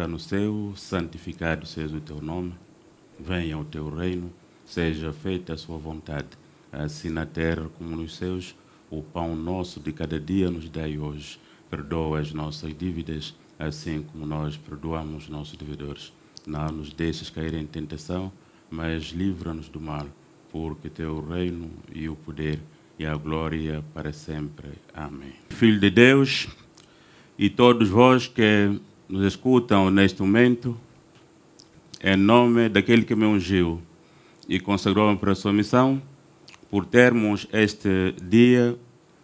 está no céu, santificado seja o teu nome, venha o teu reino, seja feita a sua vontade, assim na terra como nos céus. O pão nosso de cada dia nos dai hoje. Perdoa as nossas dívidas, assim como nós perdoamos nossos devedores. Não nos deixes cair em tentação, mas livra-nos do mal, porque teu reino e o poder e a glória para sempre. Amém. Filho de Deus, e todos vós que nos escutam neste momento, em nome daquele que me ungiu e consagrou-me para a sua missão, por termos este dia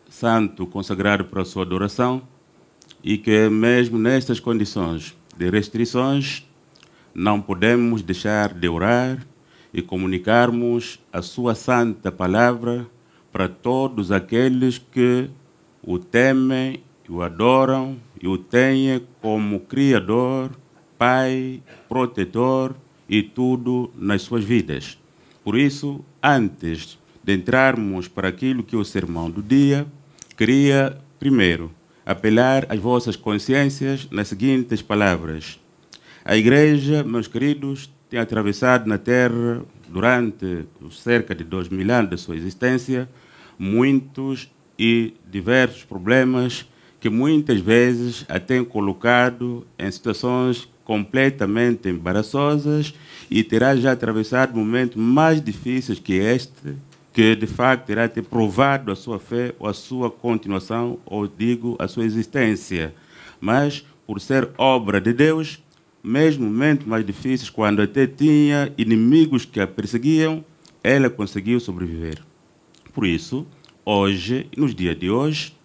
santo consagrado para a sua adoração e que, mesmo nestas condições de restrições, não podemos deixar de orar e comunicarmos a sua santa palavra para todos aqueles que o temem e o adoram e o tenha como Criador, Pai, Protetor e tudo nas suas vidas. Por isso, antes de entrarmos para aquilo que é o sermão do dia, queria primeiro apelar às vossas consciências nas seguintes palavras. A Igreja, meus queridos, tem atravessado na Terra, durante cerca de dois mil anos da sua existência, muitos e diversos problemas que muitas vezes a têm colocado em situações completamente embaraçosas e terá já atravessado momentos mais difíceis que este, que de facto terá ter provado a sua fé ou a sua continuação, ou digo, a sua existência. Mas, por ser obra de Deus, mesmo momentos mais difíceis, quando até tinha inimigos que a perseguiam, ela conseguiu sobreviver. Por isso, hoje, nos dias de hoje,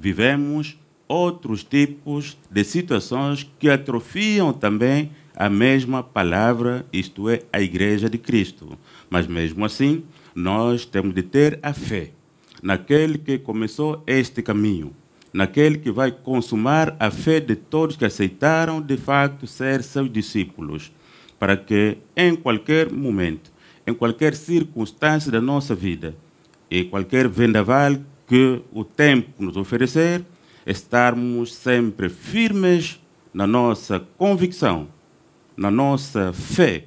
vivemos outros tipos de situações que atrofiam também a mesma palavra, isto é, a Igreja de Cristo. Mas mesmo assim, nós temos de ter a fé naquele que começou este caminho, naquele que vai consumar a fé de todos que aceitaram de facto ser seus discípulos, para que em qualquer momento, em qualquer circunstância da nossa vida, e qualquer vendaval que o tempo nos oferecer estarmos sempre firmes na nossa convicção, na nossa fé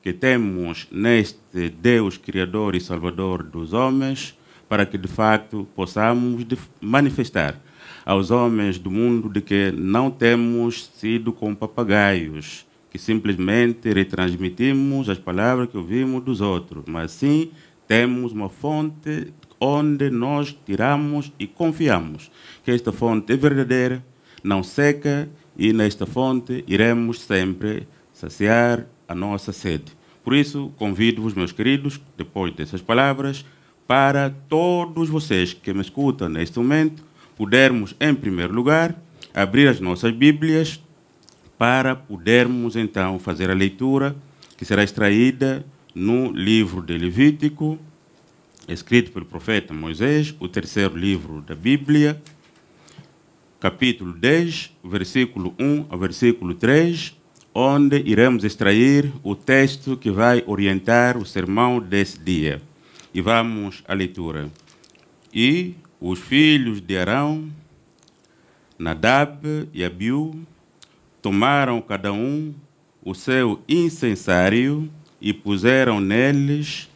que temos neste Deus Criador e Salvador dos homens, para que de facto possamos manifestar aos homens do mundo de que não temos sido como papagaios, que simplesmente retransmitimos as palavras que ouvimos dos outros, mas sim temos uma fonte onde nós tiramos e confiamos que esta fonte é verdadeira, não seca e nesta fonte iremos sempre saciar a nossa sede. Por isso, convido-vos, meus queridos, depois dessas palavras, para todos vocês que me escutam neste momento, pudermos, em primeiro lugar, abrir as nossas Bíblias para podermos então fazer a leitura que será extraída no livro de Levítico, escrito pelo profeta Moisés, o terceiro livro da Bíblia, capítulo 10, versículo 1 ao versículo 3, onde iremos extrair o texto que vai orientar o sermão desse dia. E vamos à leitura. E os filhos de Arão, Nadab e Abiu, tomaram cada um o seu incensário e puseram neles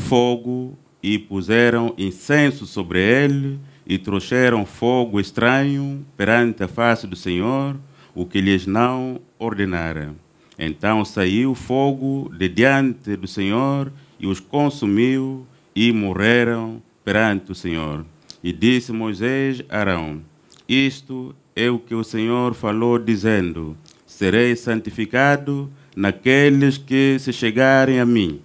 fogo e puseram incenso sobre ele e trouxeram fogo estranho perante a face do Senhor, o que lhes não ordenara. Então saiu fogo de diante do Senhor e os consumiu e morreram perante o Senhor. E disse Moisés a Arão: Isto é o que o Senhor falou, dizendo: Serei santificado naqueles que se chegarem a mim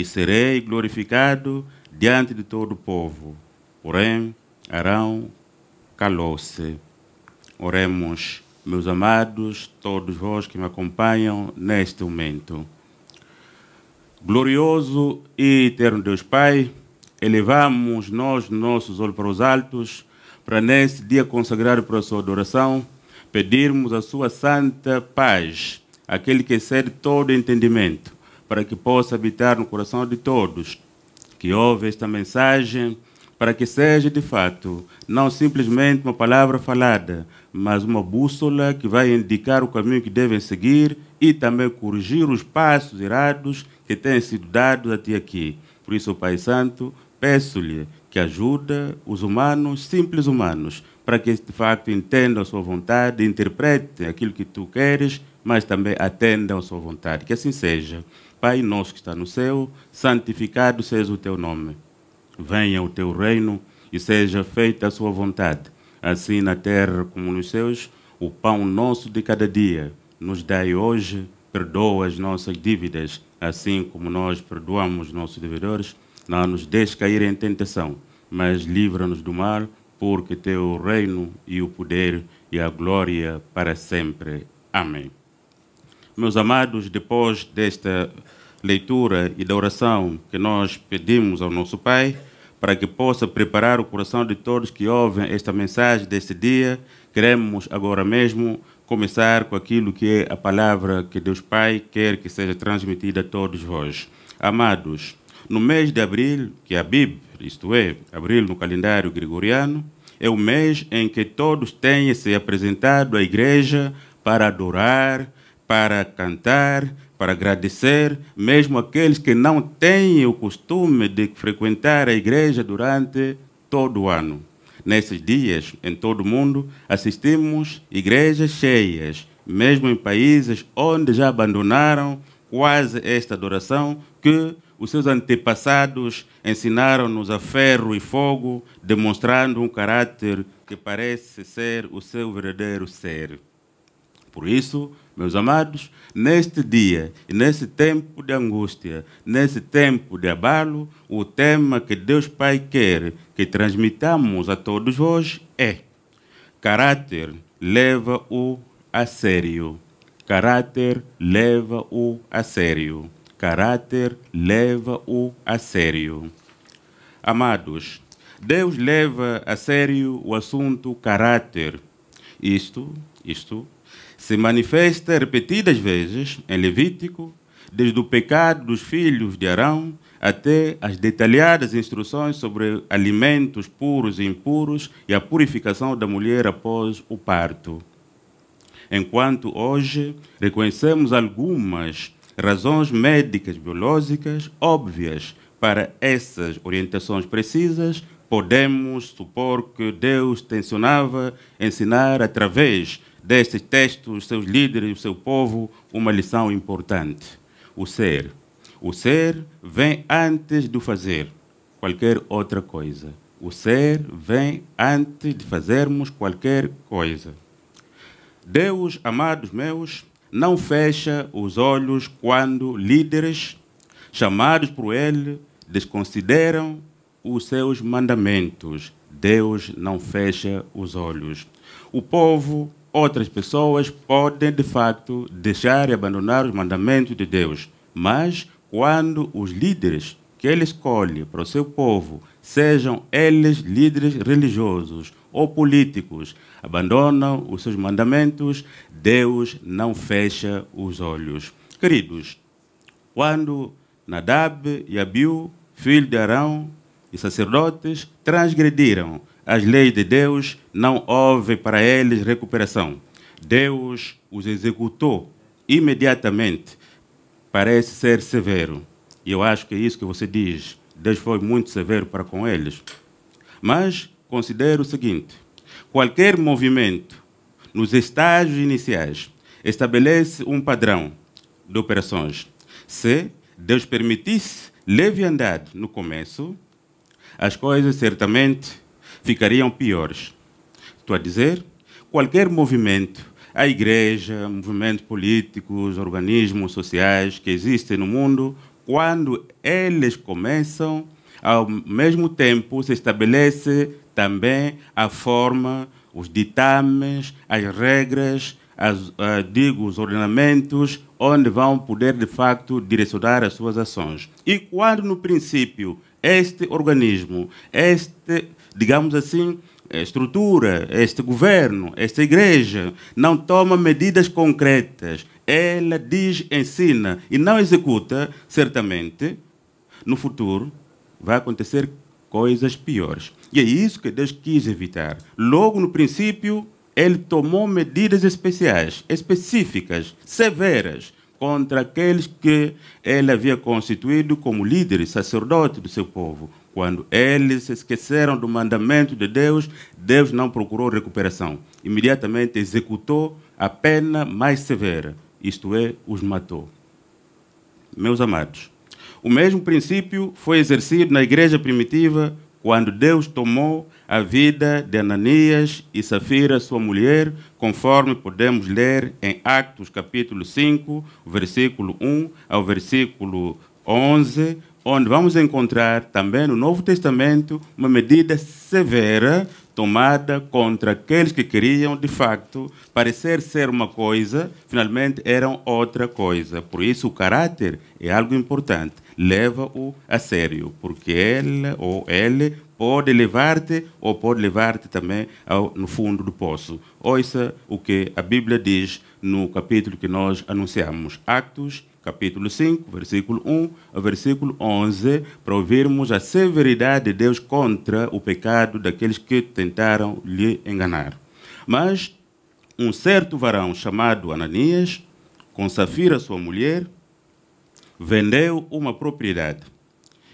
e serei glorificado diante de todo o povo. Porém, Arão calou-se. Oremos, meus amados, todos vós que me acompanham neste momento. Glorioso e eterno Deus Pai, elevamos nós nossos olhos para os altos, para neste dia consagrado para a sua adoração, pedirmos a sua santa paz, aquele que excede todo entendimento para que possa habitar no coração de todos que ouve esta mensagem, para que seja de fato não simplesmente uma palavra falada, mas uma bússola que vai indicar o caminho que devem seguir e também corrigir os passos errados que têm sido dados até aqui. Por isso, Pai Santo, peço-lhe que ajuda os humanos, simples humanos, para que de facto entendam a sua vontade, interpretem aquilo que tu queres, mas também atendam a sua vontade. Que assim seja. Pai nosso que está no céu, santificado seja o teu nome. Venha o teu reino e seja feita a sua vontade, assim na terra como nos céus. O pão nosso de cada dia nos dai hoje, perdoa as nossas dívidas, assim como nós perdoamos nossos devedores. Não nos deixes cair em tentação, mas livra-nos do mal, porque teu reino e o poder e a glória para sempre. Amém. Meus amados, depois desta leitura e da oração que nós pedimos ao nosso Pai, para que possa preparar o coração de todos que ouvem esta mensagem deste dia. Queremos agora mesmo começar com aquilo que é a palavra que Deus Pai quer que seja transmitida a todos vós. Amados, no mês de abril, que é a Bíblia, isto é, abril no calendário gregoriano, é o mês em que todos têm se apresentado à igreja para adorar, para cantar, para agradecer, mesmo aqueles que não têm o costume de frequentar a igreja durante todo o ano. Nesses dias, em todo o mundo, assistimos igrejas cheias, mesmo em países onde já abandonaram quase esta adoração que os seus antepassados ensinaram-nos a ferro e fogo, demonstrando um caráter que parece ser o seu verdadeiro ser. Por isso, meus amados, neste dia e nesse tempo de angústia, nesse tempo de abalo, o tema que Deus Pai quer que transmitamos a todos hoje é: caráter leva-o a sério. Caráter leva-o a sério. Caráter leva-o a sério. Amados, Deus leva a sério o assunto caráter. Isto, isto se manifesta repetidas vezes em Levítico, desde o pecado dos filhos de Arão até as detalhadas instruções sobre alimentos puros e impuros e a purificação da mulher após o parto. Enquanto hoje reconhecemos algumas razões médicas biológicas óbvias para essas orientações precisas, podemos supor que Deus tensionava ensinar através destes textos, os seus líderes, o seu povo, uma lição importante: o ser. O ser vem antes do fazer qualquer outra coisa. O ser vem antes de fazermos qualquer coisa. Deus, amados meus, não fecha os olhos quando líderes, chamados por Ele, desconsideram os seus mandamentos. Deus não fecha os olhos. O povo outras pessoas podem, de facto, deixar e abandonar os mandamentos de Deus. Mas quando os líderes que ele escolhe para o seu povo, sejam eles líderes religiosos ou políticos, abandonam os seus mandamentos, Deus não fecha os olhos. Queridos, quando Nadab e Abiu, filho de Arão, e sacerdotes transgrediram as leis de Deus, não houve para eles recuperação. Deus os executou imediatamente. Parece ser severo. E eu acho que é isso que você diz. Deus foi muito severo para com eles. Mas considero o seguinte: qualquer movimento nos estágios iniciais estabelece um padrão de operações. Se Deus permitisse leviandade no começo, as coisas certamente ficariam piores. Estou a dizer, qualquer movimento, a igreja, movimentos políticos, organismos sociais que existem no mundo, quando eles começam, ao mesmo tempo se estabelece também a forma, os ditames, as regras, as, uh, digo, os ordenamentos, onde vão poder de facto direcionar as suas ações. E quando no princípio este organismo, este digamos assim, é estrutura, é este governo, é esta igreja, não toma medidas concretas. Ela diz, ensina e não executa, certamente, no futuro vai acontecer coisas piores. E é isso que Deus quis evitar. Logo no princípio, ele tomou medidas especiais, específicas, severas, contra aqueles que ele havia constituído como líderes, sacerdotes do seu povo. Quando eles se esqueceram do mandamento de Deus, Deus não procurou recuperação. Imediatamente executou a pena mais severa, isto é, os matou. Meus amados, o mesmo princípio foi exercido na igreja primitiva quando Deus tomou a vida de Ananias e Safira, sua mulher, conforme podemos ler em Actos capítulo 5, versículo 1 ao versículo 11, onde vamos encontrar também no Novo Testamento uma medida severa tomada contra aqueles que queriam, de facto, parecer ser uma coisa, finalmente eram outra coisa. Por isso, o caráter é algo importante. Leva-o a sério, porque ele ou ele pode levar-te ou pode levar-te também ao, no fundo do poço. Ouça o que a Bíblia diz no capítulo que nós anunciamos, Atos capítulo 5, versículo 1 a versículo 11, para ouvirmos a severidade de Deus contra o pecado daqueles que tentaram lhe enganar. Mas um certo varão chamado Ananias, com Safira sua mulher, vendeu uma propriedade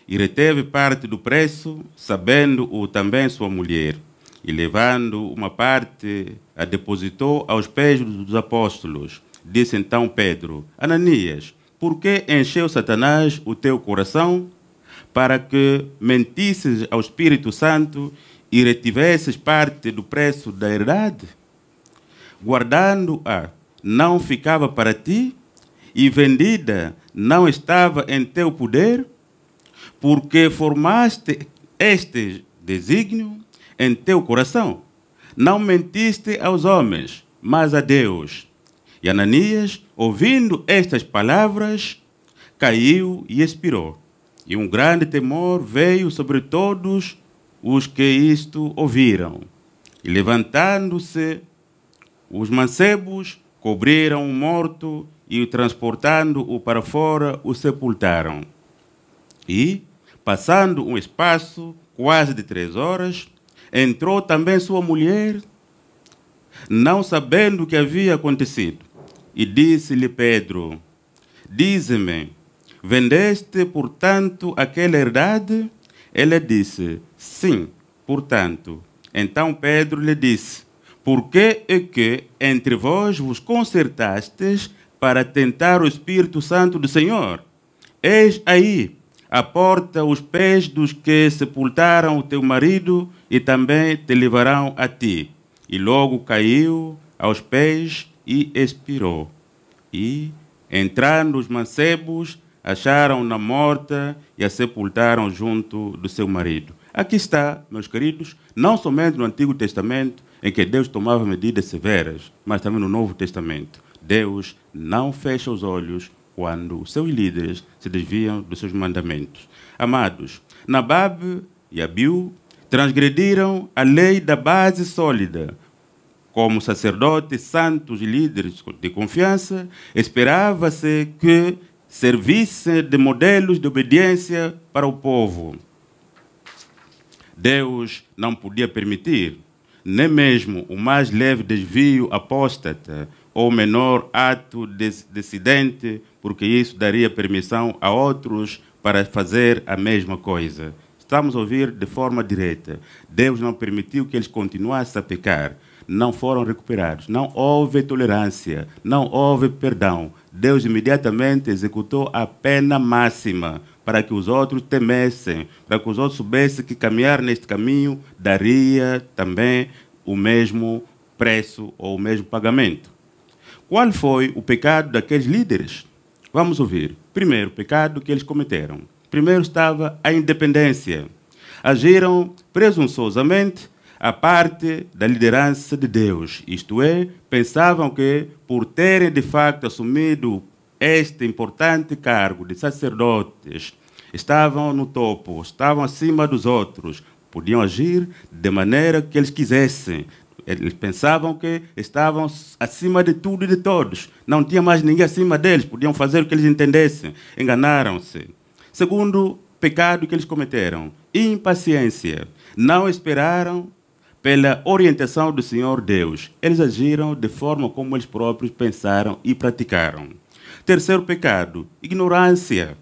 e reteve parte do preço, sabendo-o também sua mulher, e levando uma parte a depositou aos pés dos apóstolos. Disse então Pedro: Ananias, porque encheu Satanás o teu coração para que mentisses ao Espírito Santo e retivesses parte do preço da herdade? Guardando-a, não ficava para ti? E vendida, não estava em teu poder? Porque formaste este desígnio em teu coração. Não mentiste aos homens, mas a Deus e Ananias, ouvindo estas palavras, caiu e expirou. E um grande temor veio sobre todos os que isto ouviram. E levantando-se, os mancebos cobriram o morto e, transportando-o para fora, o sepultaram. E, passando um espaço quase de três horas, entrou também sua mulher, não sabendo o que havia acontecido. E disse-lhe Pedro: Dize-me, vendeste, portanto, aquela herdade? Ele disse: Sim, portanto. Então Pedro lhe disse: Por que é que entre vós vos concertastes para tentar o Espírito Santo do Senhor? Eis aí a porta os pés dos que sepultaram o teu marido e também te levarão a ti. E logo caiu aos pés e expirou. E, entrando os mancebos, acharam-na morta e a sepultaram junto do seu marido. Aqui está, meus queridos, não somente no Antigo Testamento, em que Deus tomava medidas severas, mas também no Novo Testamento. Deus não fecha os olhos quando os seus líderes se desviam dos seus mandamentos. Amados, Nabab e Abiu transgrediram a lei da base sólida como sacerdotes, santos e líderes de confiança, esperava-se que servissem de modelos de obediência para o povo. Deus não podia permitir nem mesmo o mais leve desvio apóstata ou o menor ato dissidente, porque isso daria permissão a outros para fazer a mesma coisa. Estamos a ouvir de forma direta. Deus não permitiu que eles continuassem a pecar não foram recuperados. Não houve tolerância, não houve perdão. Deus imediatamente executou a pena máxima para que os outros temessem, para que os outros soubessem que caminhar neste caminho daria também o mesmo preço ou o mesmo pagamento. Qual foi o pecado daqueles líderes? Vamos ouvir. Primeiro, o pecado que eles cometeram. Primeiro estava a independência. Agiram presunçosamente a parte da liderança de Deus. Isto é, pensavam que por terem de facto assumido este importante cargo de sacerdotes, estavam no topo, estavam acima dos outros, podiam agir de maneira que eles quisessem. Eles pensavam que estavam acima de tudo e de todos. Não tinha mais ninguém acima deles, podiam fazer o que eles entendessem. Enganaram-se. Segundo pecado que eles cometeram, impaciência. Não esperaram pela orientação do Senhor Deus. Eles agiram de forma como eles próprios pensaram e praticaram. Terceiro pecado, ignorância.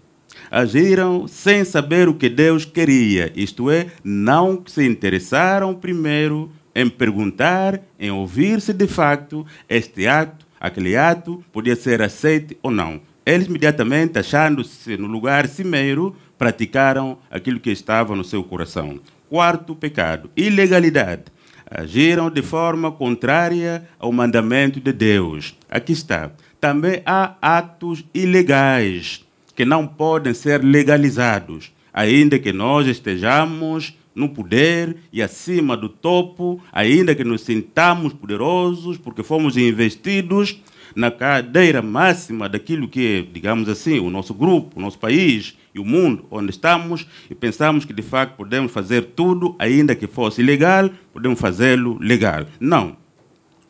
Agiram sem saber o que Deus queria, isto é, não se interessaram primeiro em perguntar, em ouvir se de facto este ato, aquele ato, podia ser aceito ou não. Eles imediatamente, achando-se no lugar cimeiro, praticaram aquilo que estava no seu coração. Quarto pecado, ilegalidade. Agiram de forma contrária ao mandamento de Deus. Aqui está. Também há atos ilegais que não podem ser legalizados, ainda que nós estejamos no poder e acima do topo, ainda que nos sintamos poderosos, porque fomos investidos na cadeira máxima daquilo que, é, digamos assim, o nosso grupo, o nosso país, e o mundo onde estamos e pensamos que de facto podemos fazer tudo, ainda que fosse ilegal, podemos fazê-lo legal. Não.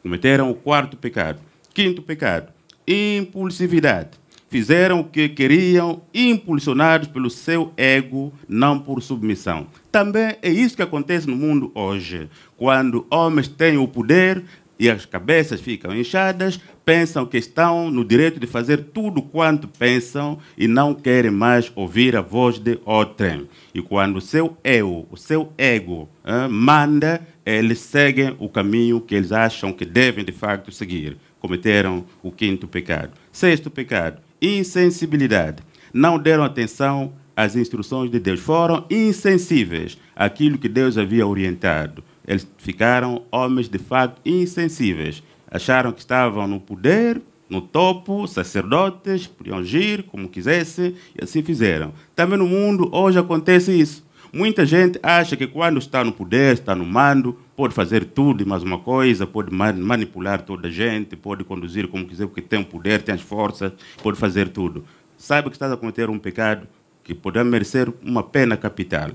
Cometeram o quarto pecado. Quinto pecado: impulsividade. Fizeram o que queriam, impulsionados pelo seu ego, não por submissão. Também é isso que acontece no mundo hoje. Quando homens têm o poder, e as cabeças ficam inchadas, pensam que estão no direito de fazer tudo quanto pensam e não querem mais ouvir a voz de outrem. E quando o seu eu, o seu ego, manda, eles seguem o caminho que eles acham que devem de facto seguir. Cometeram o quinto pecado. Sexto pecado, insensibilidade. Não deram atenção às instruções de Deus. Foram insensíveis àquilo que Deus havia orientado. Eles ficaram homens de fato insensíveis. Acharam que estavam no poder, no topo, sacerdotes, podiam agir como quisessem e assim fizeram. Também no mundo hoje acontece isso. Muita gente acha que quando está no poder, está no mando, pode fazer tudo e mais uma coisa, pode manipular toda a gente, pode conduzir como quiser, porque tem o poder, tem as forças, pode fazer tudo. Saiba que estás a cometer um pecado que poderá merecer uma pena capital.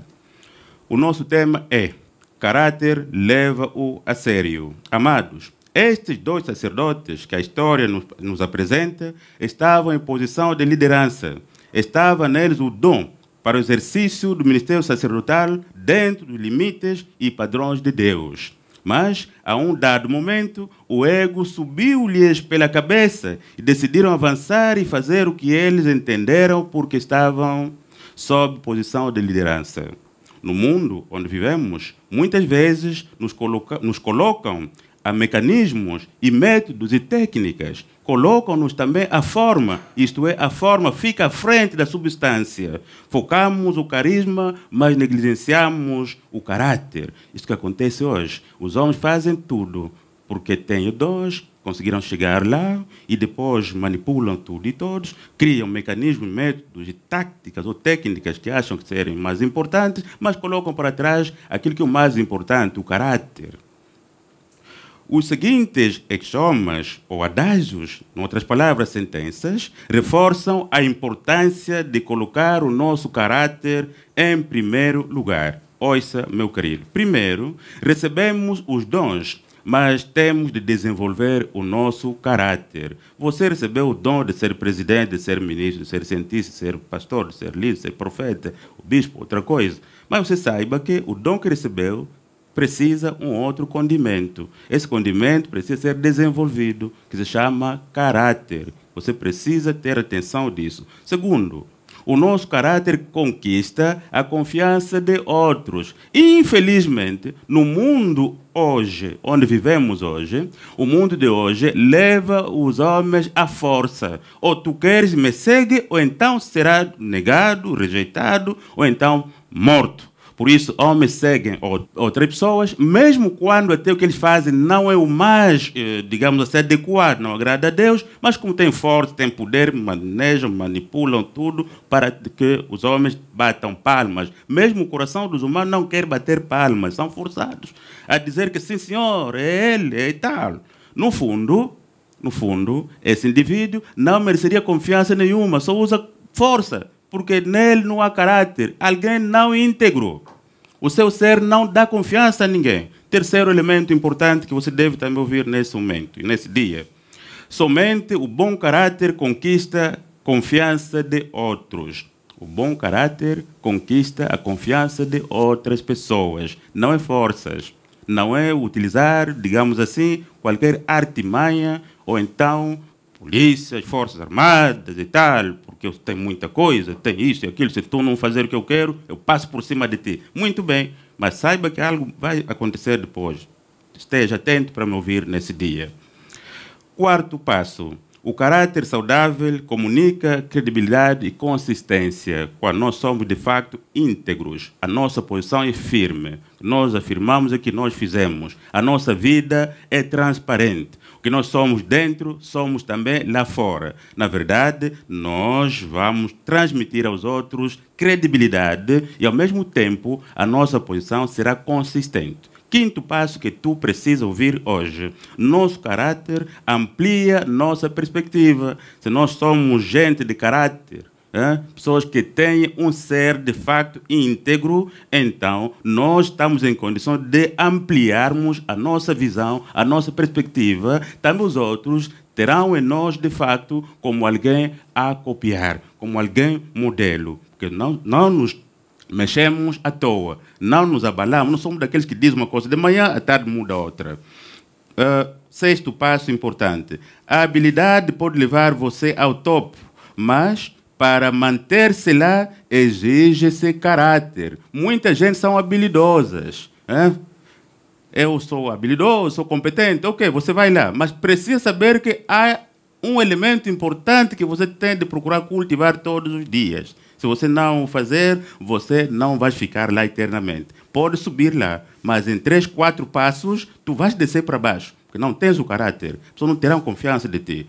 O nosso tema é caráter leva-o a sério. Amados, estes dois sacerdotes que a história nos, nos apresenta estavam em posição de liderança. Estava neles o dom para o exercício do ministério sacerdotal dentro dos limites e padrões de Deus. Mas, a um dado momento, o ego subiu-lhes pela cabeça e decidiram avançar e fazer o que eles entenderam porque estavam sob posição de liderança. No mundo onde vivemos, muitas vezes nos, coloca, nos colocam a mecanismos e métodos e técnicas, colocam-nos também a forma, isto é, a forma fica à frente da substância. Focamos o carisma, mas negligenciamos o caráter. Isto que acontece hoje. Os homens fazem tudo porque têm dons, conseguiram chegar lá e depois manipulam tudo e todos, criam mecanismos, métodos e táticas ou técnicas que acham que serem mais importantes, mas colocam para trás aquilo que é o mais importante, o caráter. Os seguintes exomas ou adágios, em outras palavras, sentenças, reforçam a importância de colocar o nosso caráter em primeiro lugar. Ouça, meu querido. Primeiro, recebemos os dons mas temos de desenvolver o nosso caráter. Você recebeu o dom de ser presidente, de ser ministro, de ser cientista, de ser pastor, de ser líder, de ser profeta, o bispo, outra coisa. Mas você saiba que o dom que recebeu precisa um outro condimento. Esse condimento precisa ser desenvolvido, que se chama caráter. Você precisa ter atenção disso. Segundo, o nosso caráter conquista a confiança de outros. Infelizmente, no mundo hoje, onde vivemos hoje, o mundo de hoje leva os homens à força. Ou tu queres me seguir, ou então será negado, rejeitado, ou então morto. Por isso, homens seguem outras pessoas, mesmo quando até o que eles fazem não é o mais, eh, digamos assim, adequado, não agrada a Deus, mas como tem forte, tem poder, manejam, manipulam tudo para que os homens batam palmas. Mesmo o coração dos humanos não quer bater palmas, são forçados a dizer que sim, senhor, é ele, é tal. No fundo, no fundo, esse indivíduo não mereceria confiança nenhuma, só usa força porque nele não há caráter. Alguém não íntegro. O seu ser não dá confiança a ninguém. Terceiro elemento importante que você deve também ouvir nesse momento e nesse dia. Somente o bom caráter conquista confiança de outros. O bom caráter conquista a confiança de outras pessoas. Não é forças. Não é utilizar, digamos assim, qualquer artimanha ou então polícias, forças armadas e tal, porque eu tenho muita coisa, tenho isso e aquilo, se tu não fazer o que eu quero, eu passo por cima de ti. Muito bem, mas saiba que algo vai acontecer depois. Esteja atento para me ouvir nesse dia. Quarto passo. O caráter saudável comunica credibilidade e consistência, quando nós somos de facto íntegros. A nossa posição é firme. Nós afirmamos o que nós fizemos. A nossa vida é transparente que nós somos dentro, somos também lá fora. Na verdade, nós vamos transmitir aos outros credibilidade e, ao mesmo tempo, a nossa posição será consistente. Quinto passo que tu precisa ouvir hoje. Nosso caráter amplia nossa perspectiva. Se nós somos gente de caráter, é? pessoas que têm um ser de facto íntegro, então nós estamos em condições de ampliarmos a nossa visão, a nossa perspectiva. Também os outros terão em nós, de facto, como alguém a copiar, como alguém modelo. Porque não, não nos mexemos à toa, não nos abalamos, não somos daqueles que dizem uma coisa de manhã, à tarde muda outra. Uh, sexto passo importante: a habilidade pode levar você ao topo, mas para manter-se lá, exige-se caráter. Muita gente são habilidosas. Hein? Eu sou habilidoso, sou competente, ok, você vai lá. Mas precisa saber que há um elemento importante que você tem de procurar cultivar todos os dias. Se você não fazer, você não vai ficar lá eternamente. Pode subir lá, mas em três, quatro passos, tu vais descer para baixo, porque não tens o caráter. As pessoas não terão confiança de ti.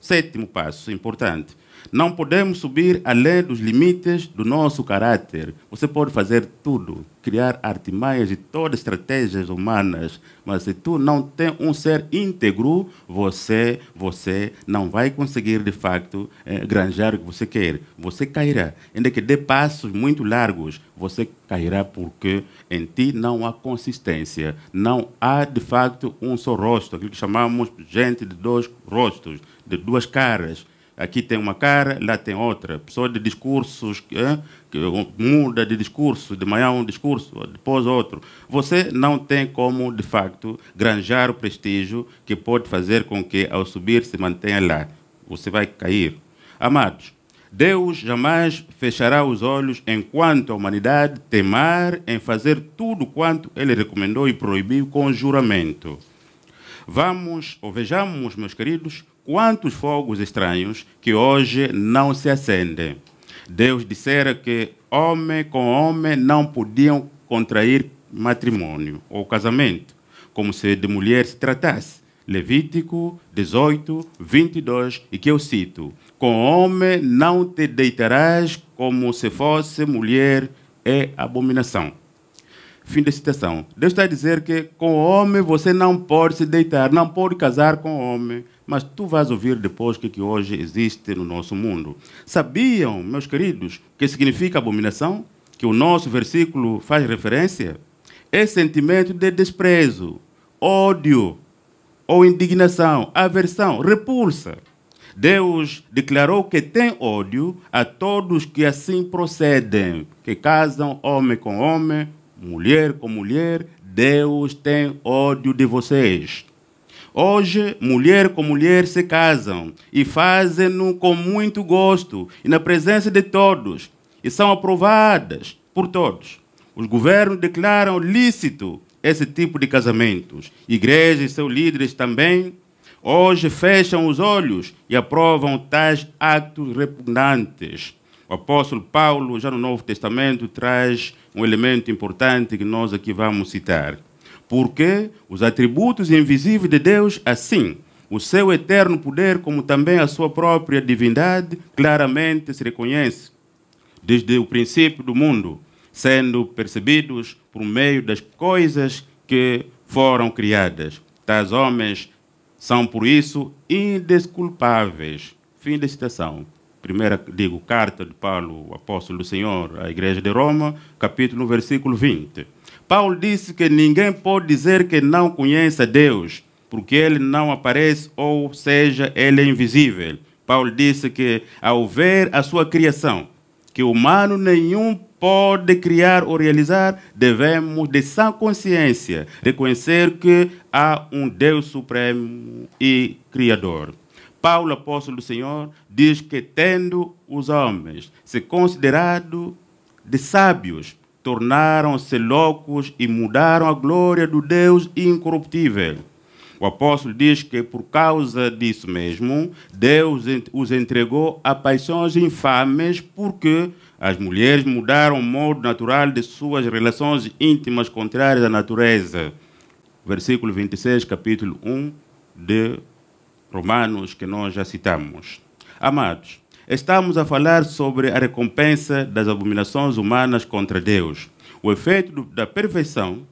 Sétimo passo, importante. Não podemos subir além dos limites do nosso caráter. Você pode fazer tudo, criar artimanhas e todas as estratégias humanas, mas se tu não tem um ser íntegro, você, você não vai conseguir de facto eh, granjar o que você quer. Você cairá, ainda que dê passos muito largos, você cairá porque em ti não há consistência, não há de facto um só rosto, aquilo que chamamos gente de dois rostos, de duas caras aqui tem uma cara, lá tem outra. Pessoa de discursos, é, que muda de discurso, de manhã um discurso, depois outro. Você não tem como, de facto, granjar o prestígio que pode fazer com que, ao subir, se mantenha lá. Você vai cair. Amados, Deus jamais fechará os olhos enquanto a humanidade temar em fazer tudo quanto ele recomendou e proibiu com juramento. Vamos, ou vejamos, meus queridos, quantos fogos estranhos que hoje não se acendem. Deus dissera que homem com homem não podiam contrair matrimônio ou casamento, como se de mulher se tratasse. Levítico 18, 22, e que eu cito: Com homem não te deitarás como se fosse mulher, é abominação. Fim da citação. Deus está a dizer que com homem você não pode se deitar, não pode casar com homem, mas tu vais ouvir depois o que, que hoje existe no nosso mundo. Sabiam, meus queridos, que significa abominação? Que o nosso versículo faz referência? É sentimento de desprezo, ódio ou indignação, aversão, repulsa. Deus declarou que tem ódio a todos que assim procedem, que casam homem com homem, mulher com mulher. Deus tem ódio de vocês. Hoje, mulher com mulher se casam e fazem-no com muito gosto e na presença de todos, e são aprovadas por todos. Os governos declaram lícito esse tipo de casamentos. Igrejas e seus líderes também hoje fecham os olhos e aprovam tais atos repugnantes. O apóstolo Paulo, já no Novo Testamento, traz um elemento importante que nós aqui vamos citar porque os atributos invisíveis de Deus, assim, o seu eterno poder, como também a sua própria divindade, claramente se reconhece desde o princípio do mundo, sendo percebidos por meio das coisas que foram criadas. Tais homens são, por isso, indesculpáveis. Fim da citação. Primeira, digo, carta de Paulo, apóstolo do Senhor, à Igreja de Roma, capítulo, versículo 20. Paulo disse que ninguém pode dizer que não conhece Deus, porque ele não aparece, ou seja, ele é invisível. Paulo disse que, ao ver a sua criação, que humano nenhum pode criar ou realizar, devemos, de sã consciência, reconhecer que há um Deus supremo e criador. Paulo, apóstolo do Senhor, diz que, tendo os homens se considerado de sábios, tornaram-se loucos e mudaram a glória do Deus incorruptível. O apóstolo diz que por causa disso mesmo, Deus os entregou a paixões infames, porque as mulheres mudaram o modo natural de suas relações íntimas contrárias à natureza. Versículo 26, capítulo 1 de Romanos, que nós já citamos. Amados, Estamos a falar sobre a recompensa das abominações humanas contra Deus, o efeito da perfeição,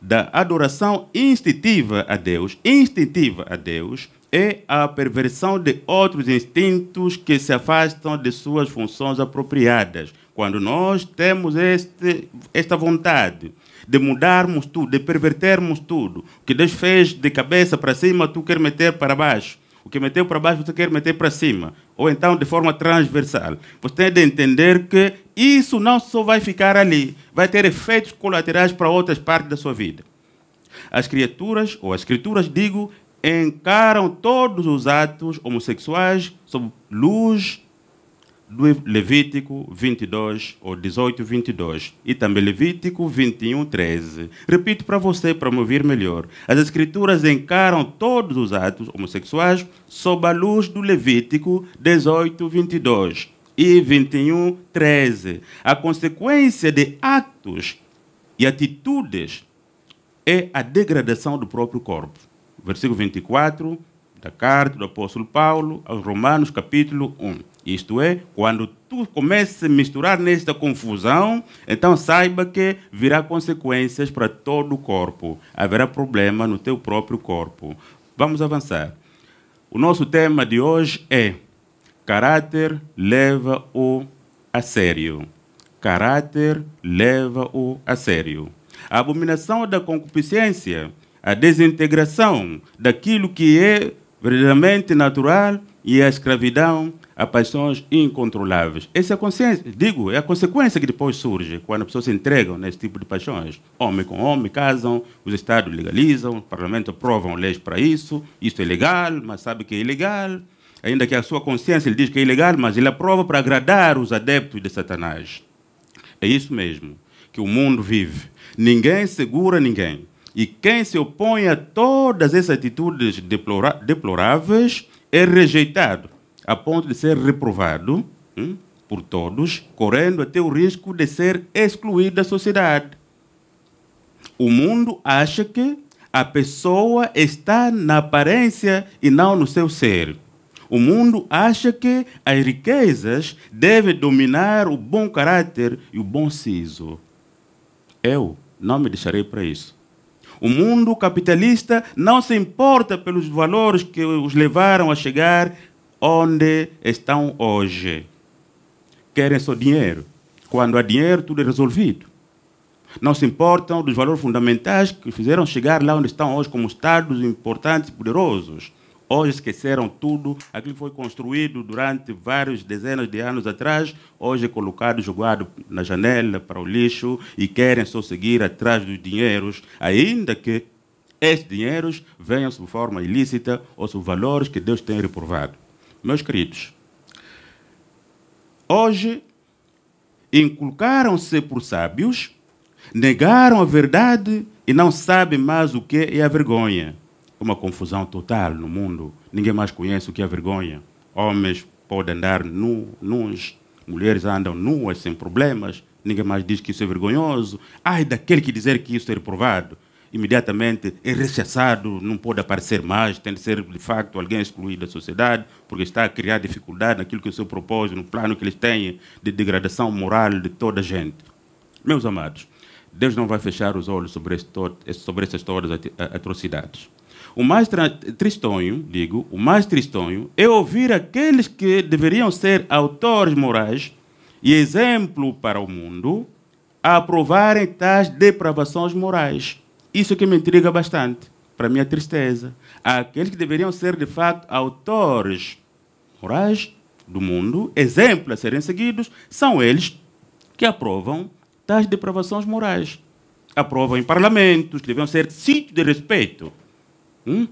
da adoração instintiva a Deus, instintiva a Deus, é a perversão de outros instintos que se afastam de suas funções apropriadas. Quando nós temos este, esta vontade de mudarmos tudo, de pervertermos tudo, o que Deus fez de cabeça para cima, tu quer meter para baixo o que meteu para baixo você quer meter para cima. Ou então de forma transversal. Você tem de entender que isso não só vai ficar ali, vai ter efeitos colaterais para outras partes da sua vida. As criaturas, ou as escrituras, digo, encaram todos os atos homossexuais sob luz Levítico 22, ou 18, 22, e também Levítico 21, 13. Repito para você, para me ouvir melhor. As Escrituras encaram todos os atos homossexuais sob a luz do Levítico 18, 22 e 21, 13. A consequência de atos e atitudes é a degradação do próprio corpo. Versículo 24 da carta do apóstolo Paulo aos Romanos, capítulo 1. Isto é, quando tu começa a misturar nesta confusão, então saiba que virá consequências para todo o corpo. Haverá problema no teu próprio corpo. Vamos avançar. O nosso tema de hoje é Caráter leva-o a sério. Caráter leva-o a sério. A abominação da concupiscência, a desintegração daquilo que é verdadeiramente natural e a escravidão a paixões incontroláveis. Essa é a consciência, digo, é a consequência que depois surge quando as pessoas se entregam nesse tipo de paixões. Homem com homem casam, os Estados legalizam, o Parlamento aprovam leis para isso, isso é legal, mas sabe que é ilegal. Ainda que a sua consciência ele diz que é ilegal, mas ele aprova para agradar os adeptos de Satanás. É isso mesmo que o mundo vive. Ninguém segura ninguém. E quem se opõe a todas essas atitudes deplora, deploráveis é rejeitado, a ponto de ser reprovado hein, hum, por todos, correndo até o risco de ser excluído da sociedade. O mundo acha que a pessoa está na aparência e não no seu ser. O mundo acha que as riquezas devem dominar o bom caráter e o bom siso. Eu não me deixarei para isso. O mundo capitalista não se importa pelos valores que os levaram a chegar onde estão hoje. Querem só dinheiro. Quando há dinheiro, tudo é resolvido. Não se importam dos valores fundamentais que fizeram chegar lá onde estão hoje como estados importantes e poderosos. Hoje esqueceram tudo aquilo que foi construído durante vários dezenas de anos atrás, hoje é colocado, jogado na janela para o lixo e querem só seguir atrás dos dinheiros, ainda que esses dinheiros venham sob forma ilícita ou sob valores que Deus tem reprovado. Meus queridos, hoje inculcaram-se por sábios, negaram a verdade e não sabem mais o que é a vergonha uma confusão total no mundo. Ninguém mais conhece o que é vergonha. Homens podem andar nu, nus, mulheres andam nuas sem problemas. Ninguém mais diz que isso é vergonhoso. Ai daquele que dizer que isso é reprovado. Imediatamente é rechaçado, não pode aparecer mais, tem de ser de facto alguém excluído da sociedade, porque está a criar dificuldade naquilo que é o seu propósito, no plano que eles têm de degradação moral de toda a gente. Meus amados, Deus não vai fechar os olhos sobre, sobre essas todas atrocidades. O mais tristonho, digo, o mais tristonho é ouvir aqueles que deveriam ser autores morais e exemplo para o mundo a aprovarem tais depravações morais. Isso que me intriga bastante, para minha tristeza. Aqueles que deveriam ser, de fato, autores morais do mundo, exemplo a serem seguidos, são eles que aprovam tais depravações morais. Aprovam em parlamentos, que deveriam ser sítio de respeito Hum?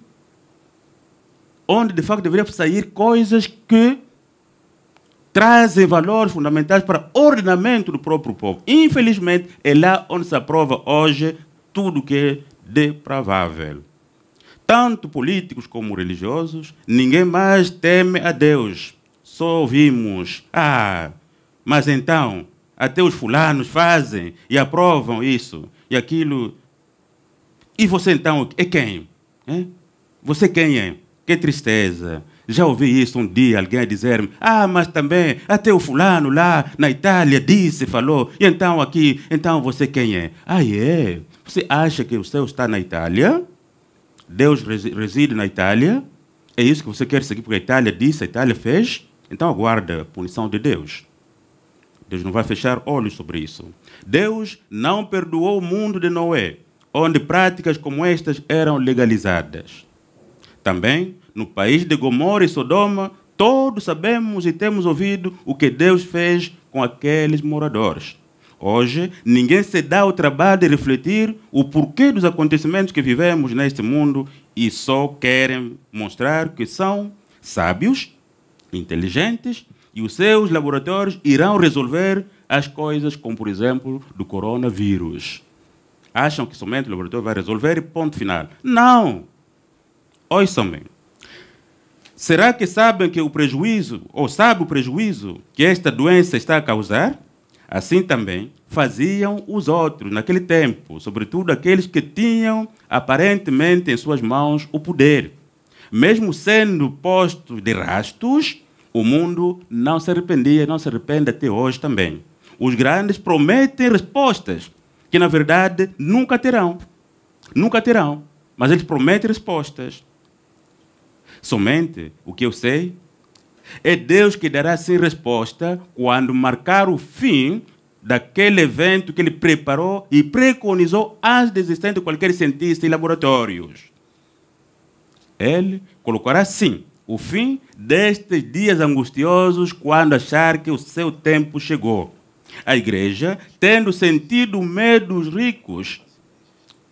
Onde de facto deveriam sair coisas que trazem valores fundamentais para o ordenamento do próprio povo. Infelizmente, é lá onde se aprova hoje tudo que é depravável. Tanto políticos como religiosos, ninguém mais teme a Deus. Só ouvimos, ah, mas então, até os fulanos fazem e aprovam isso e aquilo. E você então é quem? É? Você quem é? Que tristeza. Já ouvi isso um dia, alguém dizer ah, mas também, até o fulano lá na Itália disse, falou, e então aqui, então você quem é? Ah, é? Você acha que o céu está na Itália? Deus reside na Itália? É isso que você quer seguir, porque a Itália disse, a Itália fez? Então aguarda a punição de Deus. Deus não vai fechar olhos sobre isso. Deus não perdoou o mundo de Noé onde práticas como estas eram legalizadas. Também, no país de Gomorra e Sodoma, todos sabemos e temos ouvido o que Deus fez com aqueles moradores. Hoje, ninguém se dá o trabalho de refletir o porquê dos acontecimentos que vivemos neste mundo e só querem mostrar que são sábios, inteligentes e os seus laboratórios irão resolver as coisas, como por exemplo do coronavírus acham que somente o laboratório vai resolver ponto final. Não! Ouçam-me. Será que sabem que o prejuízo, ou sabe o prejuízo que esta doença está a causar? Assim também faziam os outros naquele tempo, sobretudo aqueles que tinham aparentemente em suas mãos o poder. Mesmo sendo postos de rastos, o mundo não se arrependia, não se arrepende até hoje também. Os grandes prometem respostas, que na verdade nunca terão. Nunca terão. Mas eles prometem respostas. Somente o que eu sei é Deus que dará sim resposta quando marcar o fim daquele evento que ele preparou e preconizou antes de existência de qualquer cientista e laboratórios. Ele colocará sim o fim destes dias angustiosos quando achar que o seu tempo chegou. A igreja, tendo sentido medo dos ricos,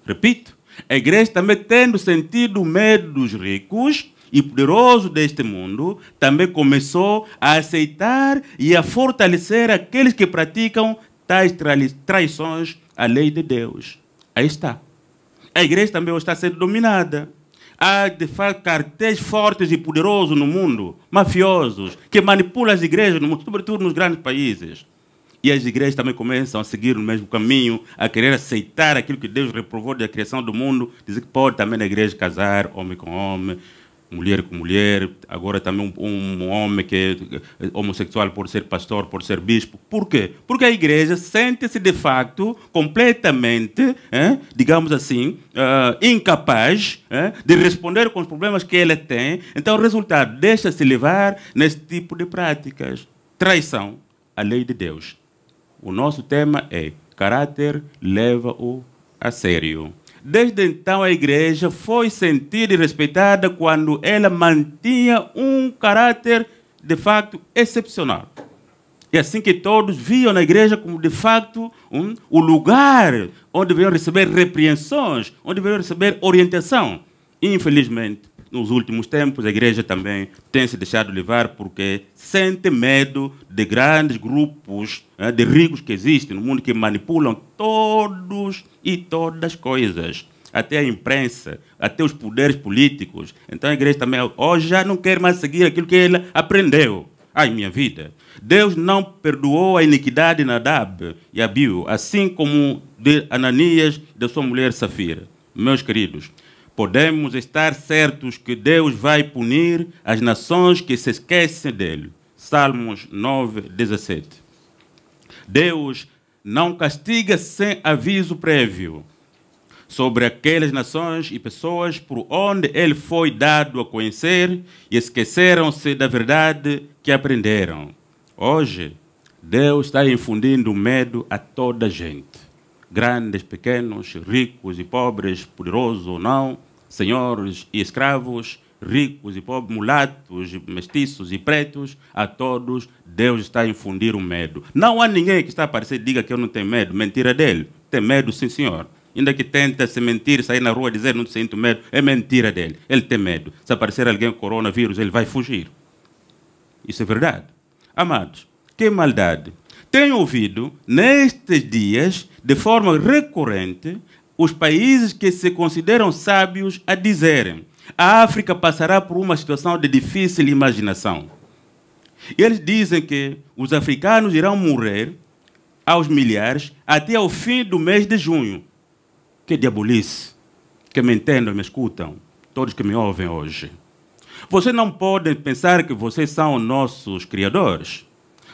repito, a igreja também tendo sentido medo dos ricos e poderoso deste mundo, também começou a aceitar e a fortalecer aqueles que praticam tais traições à lei de Deus. Aí está. A igreja também está sendo dominada. Há, de fato, cartéis fortes e poderosos no mundo, mafiosos, que manipulam as igrejas, no mundo, sobretudo nos grandes países. E as igrejas também começam a seguir o mesmo caminho, a querer aceitar aquilo que Deus reprovou da criação do mundo, dizer que pode também na igreja casar homem com homem, mulher com mulher, agora também um, um, homem que é homossexual pode ser pastor, pode ser bispo. Por quê? Porque a igreja sente-se de facto completamente, é, digamos assim, uh, incapaz é, de responder com os problemas que ela tem. Então, o resultado, deixa-se levar nesse tipo de práticas. Traição à lei de Deus o nosso tema é Caráter leva-o a sério. Desde então, a igreja foi sentida e respeitada quando ela mantinha um caráter de facto excepcional. E assim que todos viam na igreja como de facto um, o lugar onde deveriam receber repreensões, onde deveriam receber orientação. Infelizmente, nos últimos tempos, a igreja também tem se deixado levar porque sente medo de grandes grupos né, de ricos que existem no mundo que manipulam todos e todas as coisas. Até a imprensa, até os poderes políticos. Então a igreja também hoje já não quer mais seguir aquilo que ela aprendeu. Ai, minha vida. Deus não perdoou a iniquidade na Dab e Abiu, assim como de Ananias, de sua mulher Safira. Meus queridos, Podemos estar certos que Deus vai punir as nações que se esquecem dele. Salmos 9, 17. Deus não castiga sem aviso prévio sobre aquelas nações e pessoas por onde ele foi dado a conhecer e esqueceram-se da verdade que aprenderam. Hoje, Deus está infundindo medo a toda a gente, grandes, pequenos, ricos e pobres, poderosos ou não senhores e escravos, ricos e pobres, mulatos, mestiços e pretos, a todos Deus está a infundir o um medo. Não há ninguém que está a aparecer e diga que eu não tenho medo. Mentira dele. Tem medo, sim, senhor. Ainda que tenta se mentir, sair na rua dizer não sinto medo, é mentira dele. Ele tem medo. Se aparecer alguém com coronavírus, ele vai fugir. Isso é verdade. Amados, que maldade. Tenho ouvido nestes dias, de forma recorrente, os países que se consideram sábios a dizerem a África passará por uma situação de difícil imaginação. Eles dizem que os africanos irão morrer aos milhares até ao fim do mês de junho. Que diabolice! Que me entendam e me escutam, todos que me ouvem hoje. Vocês não podem pensar que vocês são nossos criadores.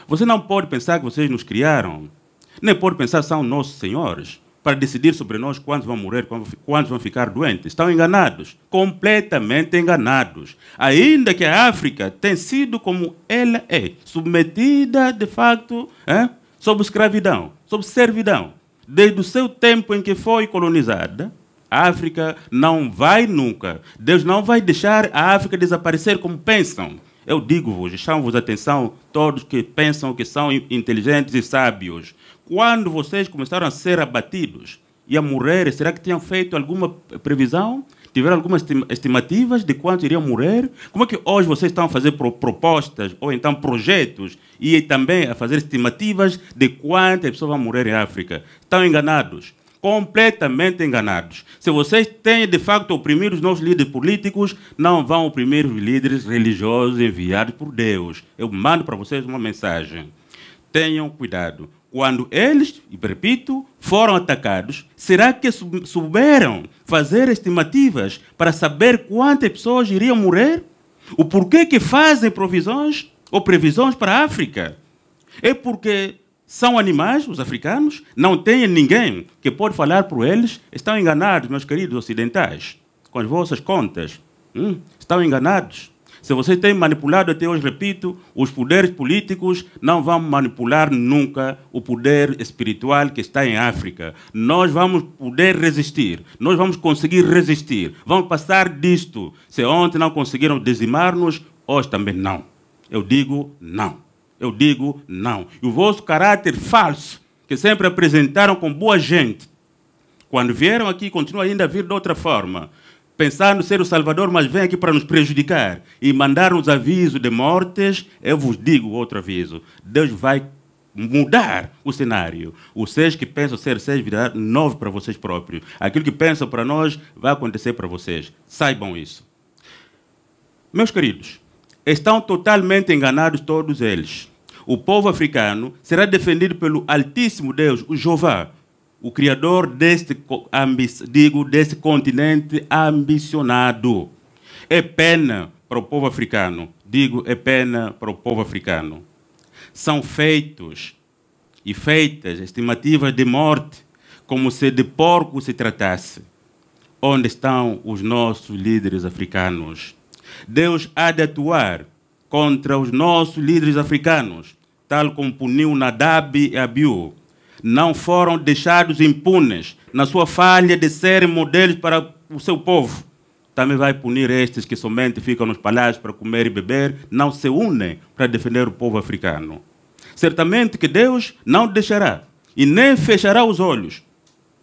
Você não pode pensar que vocês nos criaram. Nem pode pensar que são nossos senhores para decidir sobre nós quantos vão morrer, quantos vão ficar doentes. Estão enganados, completamente enganados. Ainda que a África tenha sido como ela é, submetida de facto é, sob escravidão, sob servidão, desde o seu tempo em que foi colonizada, a África não vai nunca. Deus não vai deixar a África desaparecer como pensam. Eu digo-vos, chamo-vos atenção, todos que pensam que são inteligentes e sábios quando vocês começaram a ser abatidos e a morrer, será que tinham feito alguma previsão? Tiveram algumas estimativas de quanto iriam morrer? Como é que hoje vocês estão a fazer propostas ou então projetos e também a fazer estimativas de quantas pessoas vão morrer em África? Estão enganados completamente enganados. Se vocês têm de facto oprimido os nossos líderes políticos, não vão oprimir os líderes religiosos enviados por Deus. Eu mando para vocês uma mensagem. Tenham cuidado. Quando eles, e repito, foram atacados, será que souberam fazer estimativas para saber quantas pessoas iriam morrer? O porquê que fazem provisões ou previsões para a África? É porque são animais, os africanos, não têm ninguém que pode falar por eles. Estão enganados, meus queridos ocidentais, com as vossas contas. Hum, estão enganados. Se vocês têm manipulado, até hoje repito, os poderes políticos não vão manipular nunca o poder espiritual que está em África. Nós vamos poder resistir, nós vamos conseguir resistir, vamos passar disto. Se ontem não conseguiram dizimar-nos, hoje também não. Eu digo não. Eu digo não. E o vosso caráter falso, que sempre apresentaram com boa gente, quando vieram aqui, continuam ainda a vir de outra forma pensando ser o Salvador, mas vem aqui para nos prejudicar e mandar os avisos de mortes, eu vos digo outro aviso: Deus vai mudar o cenário. Os seis que pensam ser seis virá nove para vocês próprios. Aquilo que pensam para nós vai acontecer para vocês. Saibam isso. Meus queridos, estão totalmente enganados todos eles. O povo africano será defendido pelo Altíssimo Deus, o Jeová, o criador deste, digo, deste continente ambicionado. É pena para o povo africano, digo, é pena para o povo africano. São feitos e feitas estimativas de morte como se de porco se tratasse. Onde estão os nossos líderes africanos? Deus há de atuar contra os nossos líderes africanos, tal como puniu Nadab e Abiú não foram deixados impunes na sua falha de serem modelos para o seu povo. Também vai punir estes que somente ficam nos palácios para comer e beber, não se unem para defender o povo africano. Certamente que Deus não deixará e nem fechará os olhos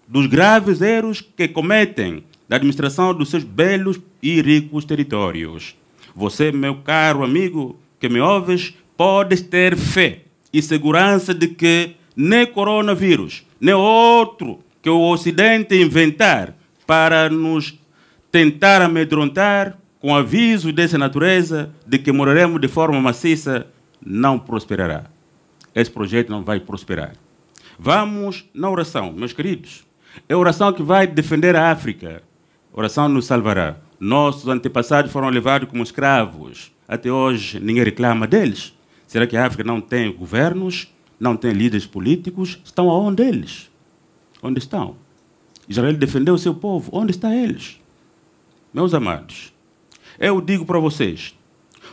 dos graves erros que cometem da administração dos seus belos e ricos territórios. Você, meu caro amigo que me ouves, podes ter fé e segurança de que nem coronavírus, nem outro que o Ocidente inventar para nos tentar amedrontar com avisos dessa natureza de que moraremos de forma maciça, não prosperará. Esse projeto não vai prosperar. Vamos na oração, meus queridos. É a oração que vai defender a África. A oração nos salvará. Nossos antepassados foram levados como escravos. Até hoje ninguém reclama deles. Será que a África não tem governos? não tem líderes políticos, estão aonde eles? Onde estão? Israel defendeu o seu povo, onde estão eles? Meus amados, eu digo para vocês,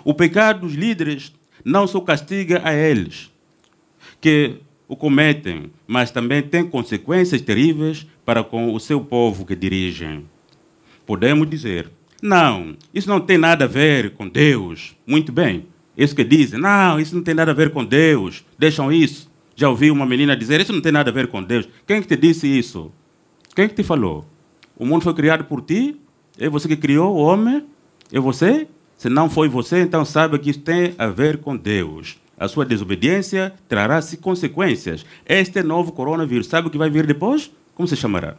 o pecado dos líderes não só castiga a eles que o cometem, mas também tem consequências terríveis para com o seu povo que dirigem. Podemos dizer, não, isso não tem nada a ver com Deus. Muito bem, isso que dizem, não, isso não tem nada a ver com Deus, deixam isso. Já ouvi uma menina dizer, isso não tem nada a ver com Deus. Quem que te disse isso? Quem que te falou? O mundo foi criado por ti, é você que criou o homem, é você. Se não foi você, então saiba que isso tem a ver com Deus. A sua desobediência trará-se consequências. Este é novo coronavírus, sabe o que vai vir depois? Como se chamará?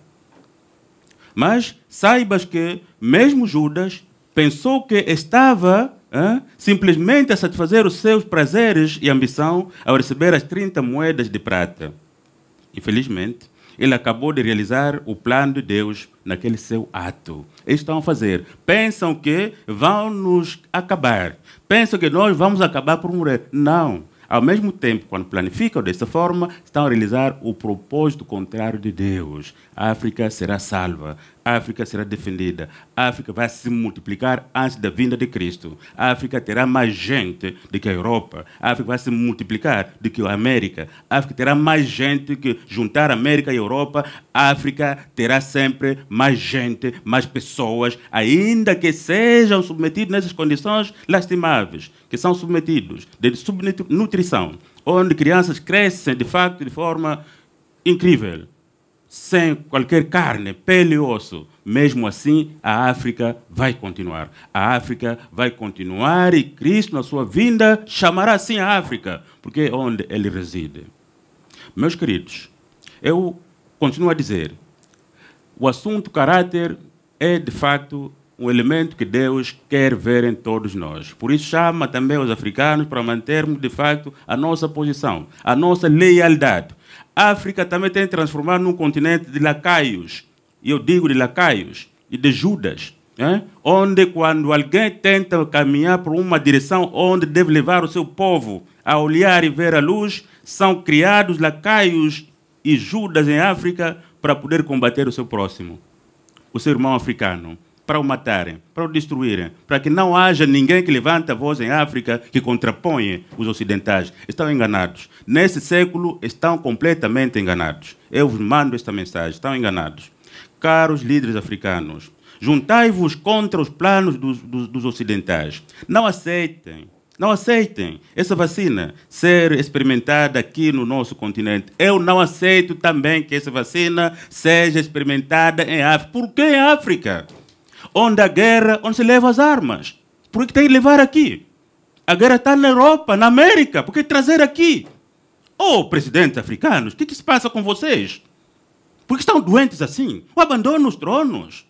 Mas saibas que mesmo Judas pensou que estava simplesmente a satisfazer os seus prazeres e ambição ao receber as 30 moedas de prata. Infelizmente, ele acabou de realizar o plano de Deus naquele seu ato. Eles estão a fazer. Pensam que vão nos acabar. Pensam que nós vamos acabar por morrer. Não. Ao mesmo tempo, quando planificam dessa forma, estão a realizar o propósito contrário de Deus. A África será salva a África será defendida. A África vai se multiplicar antes da vinda de Cristo. A África terá mais gente do que a Europa. A África vai se multiplicar do que a América. A África terá mais gente que juntar a América e a Europa. A África terá sempre mais gente, mais pessoas, ainda que sejam submetidos nessas condições lastimáveis, que são submetidos de subnutrição, onde crianças crescem de facto de forma incrível sem qualquer carne, pele e osso. Mesmo assim, a África vai continuar. A África vai continuar e Cristo, na sua vinda, chamará assim a África, porque é onde ele reside. Meus queridos, eu continuo a dizer: o assunto caráter é de facto um elemento que Deus quer ver em todos nós. Por isso chama também os africanos para mantermos de facto a nossa posição, a nossa lealdade. A África também tem transformado num continente de lacaios, e eu digo de lacaios e de judas, né? onde quando alguém tenta caminhar por uma direção onde deve levar o seu povo a olhar e ver a luz, são criados lacaios e judas em África para poder combater o seu próximo, o seu irmão africano para o matarem, para o destruírem, para que não haja ninguém que levante a voz em África que contraponha os ocidentais. Estão enganados. Nesse século estão completamente enganados. Eu vos mando esta mensagem. Estão enganados. Caros líderes africanos, juntai-vos contra os planos dos, dos, dos ocidentais. Não aceitem não aceitem essa vacina ser experimentada aqui no nosso continente. Eu não aceito também que essa vacina seja experimentada em África. Por que em África? onde a guerra, onde se leva as armas. Por que tem que levar aqui? A guerra está na Europa, na América, por que trazer aqui? Oh, presidentes africanos, o que, que se passa com vocês? Por que estão doentes assim? O abandono os tronos.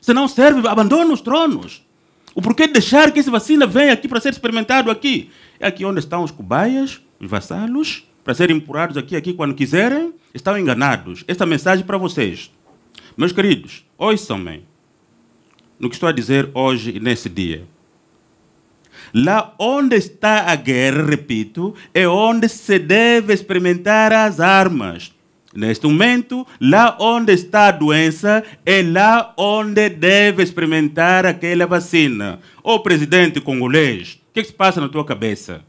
Se não serve, abandona os tronos. O porquê deixar que essa vacina venha aqui para ser experimentado aqui? É aqui onde estão os cobaias, os vassalos, para serem empurrados aqui aqui quando quiserem. Estão enganados. Esta mensagem é para vocês. Meus queridos, ouçam-me no que estou a dizer hoje e nesse dia. Lá onde está a guerra, repito, é onde se deve experimentar as armas. Neste momento, lá onde está a doença, é lá onde deve experimentar aquela vacina. Ô oh, presidente congolês, o que, é que se passa na tua cabeça?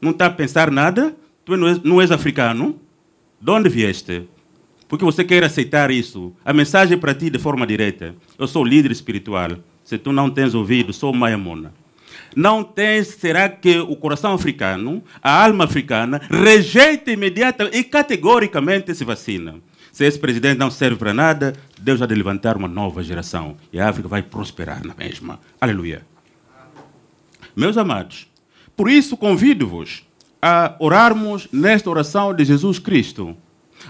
Não está a pensar nada? Tu não és, não és africano? De onde vieste? Porque você quer aceitar isso. A mensagem para ti de forma direta. Eu sou líder espiritual. Se tu não tens ouvido, sou maiamona. Não tens, será que o coração africano, a alma africana, rejeita imediatamente e categoricamente se vacina. Se esse presidente não serve para nada, Deus há de levantar uma nova geração. E a África vai prosperar na mesma. Aleluia. Meus amados, por isso convido-vos a orarmos nesta oração de Jesus Cristo.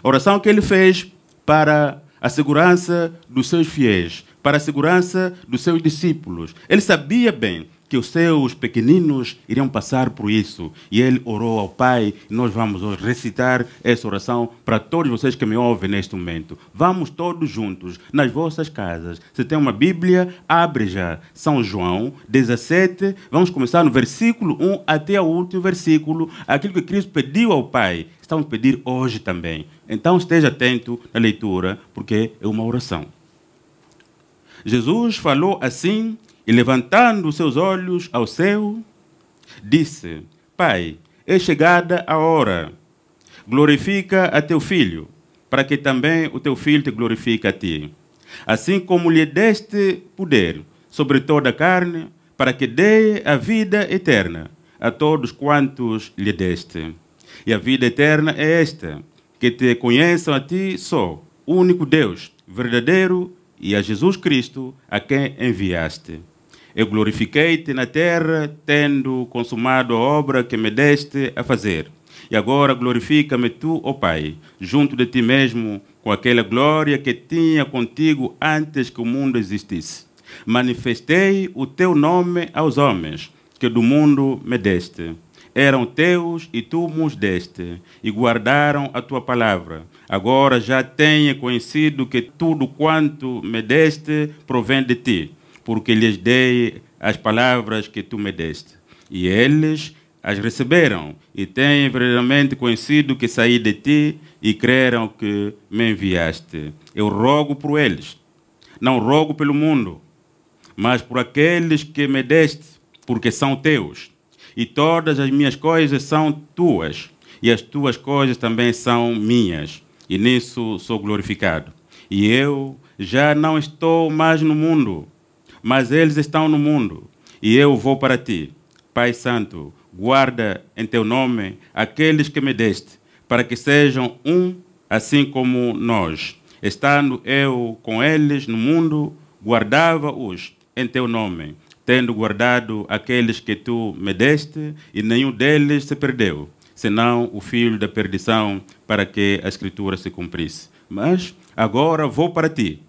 A oração que ele fez para a segurança dos seus fiéis, para a segurança dos seus discípulos. Ele sabia bem que os seus pequeninos iriam passar por isso. E ele orou ao Pai. nós vamos recitar essa oração para todos vocês que me ouvem neste momento. Vamos todos juntos, nas vossas casas. Se tem uma Bíblia, abre já. São João 17. Vamos começar no versículo 1 até o último versículo. Aquilo que Cristo pediu ao Pai estão a pedir hoje também. Então esteja atento à leitura, porque é uma oração. Jesus falou assim, e levantando os seus olhos ao céu, disse: Pai, é chegada a hora. Glorifica a teu filho, para que também o teu filho te glorifique a ti. Assim como lhe deste poder sobre toda a carne, para que dê a vida eterna a todos quantos lhe deste. E a vida eterna é esta: que te conheçam a ti só, único Deus, verdadeiro, e a Jesus Cristo, a quem enviaste. Eu glorifiquei-te na terra, tendo consumado a obra que me deste a fazer. E agora glorifica-me tu, ó Pai, junto de ti mesmo, com aquela glória que tinha contigo antes que o mundo existisse. Manifestei o teu nome aos homens, que do mundo me deste eram teus e tu nos deste, e guardaram a tua palavra. Agora já tenho conhecido que tudo quanto me deste provém de ti, porque lhes dei as palavras que tu me deste. E eles as receberam, e têm verdadeiramente conhecido que saí de ti, e creram que me enviaste. Eu rogo por eles, não rogo pelo mundo, mas por aqueles que me deste, porque são teus e todas as minhas coisas são tuas, e as tuas coisas também são minhas, e nisso sou glorificado. E eu já não estou mais no mundo, mas eles estão no mundo, e eu vou para ti. Pai Santo, guarda em teu nome aqueles que me deste, para que sejam um, assim como nós. Estando eu com eles no mundo, guardava-os em teu nome tendo guardado aqueles que tu me deste, e nenhum deles se perdeu, senão o filho da perdição, para que a Escritura se cumprisse. Mas agora vou para ti,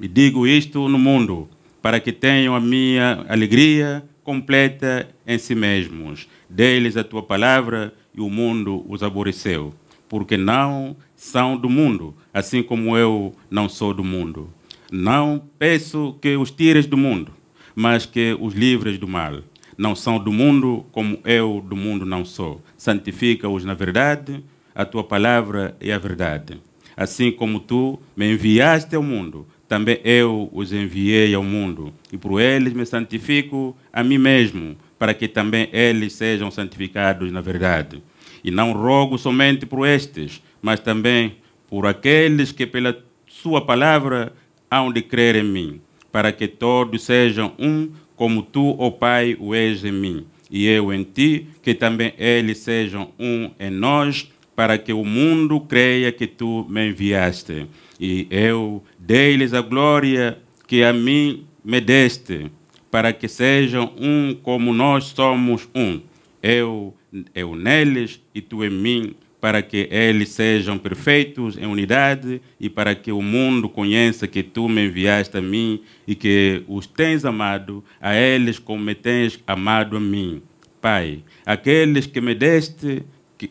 e digo isto no mundo, para que tenham a minha alegria completa em si mesmos. Deles a tua palavra, e o mundo os aborreceu, porque não são do mundo, assim como eu não sou do mundo. Não peço que os tires do mundo mas que os livres do mal. Não são do mundo, como eu do mundo não sou. Santifica-os na verdade, a tua palavra é a verdade. Assim como tu me enviaste ao mundo, também eu os enviei ao mundo, e por eles me santifico a mim mesmo, para que também eles sejam santificados na verdade. E não rogo somente por estes, mas também por aqueles que pela sua palavra hão de crer em mim para que todos sejam um, como tu, ó oh Pai, o és em mim, e eu em ti, que também eles sejam um em nós, para que o mundo creia que tu me enviaste. E eu dei-lhes a glória que a mim me deste, para que sejam um como nós somos um. Eu, eu neles e tu em mim para que eles sejam perfeitos em unidade e para que o mundo conheça que tu me enviaste a mim e que os tens amado a eles como me tens amado a mim. Pai, aqueles que me deste, que,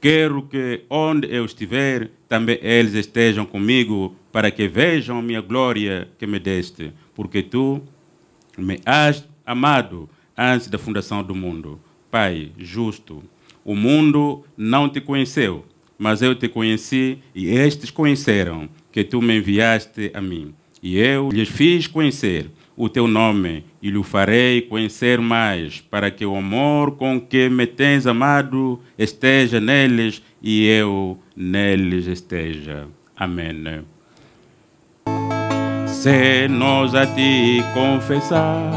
quero que onde eu estiver, também eles estejam comigo, para que vejam a minha glória que me deste, porque tu me has amado antes da fundação do mundo. Pai, justo, o mundo não te conheceu, mas eu te conheci e estes conheceram que tu me enviaste a mim. E eu lhes fiz conhecer o teu nome e lhe farei conhecer mais, para que o amor com que me tens amado esteja neles e eu neles esteja. Amém. Se nós a ti confessar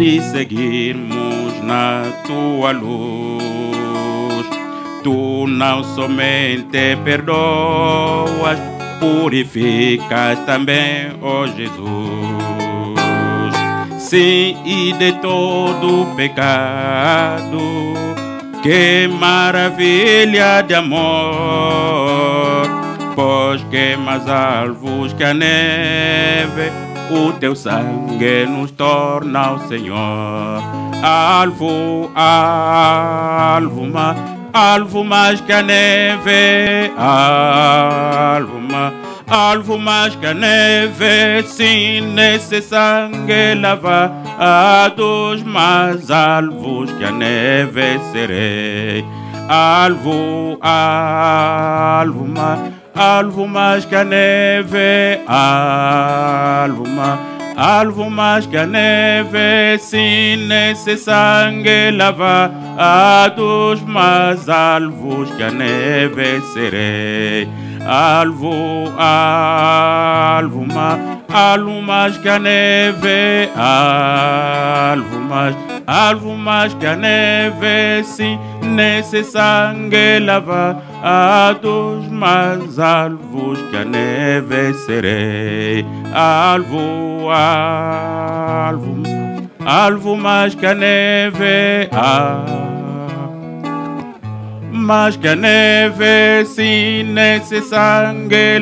e seguirmos na tua luz. Tu não somente perdoas, purificas também, ó oh Jesus. Sim, e de todo pecado, que maravilha de amor, pois que alvos que a neve o teu sangue nos torna, o Senhor, alvo, alvo, ma, alvo mais que a neve, alvo, alvo mais que a neve, sim, nesse sangue lavados, mais alvos que a neve serei, alvo, alvo, mais alvumas que a neve, alvuma, alvumas que a neve, sim, nesse sangue lavados, mas alvos que neve serei alvo alvo alvumas que a neve alvumas alvumas que a neve si nesse sangue lavados mas alvos mas a neve serei alvo alvo alvo mais que a alvo mas que a neve, sim, nesse sangue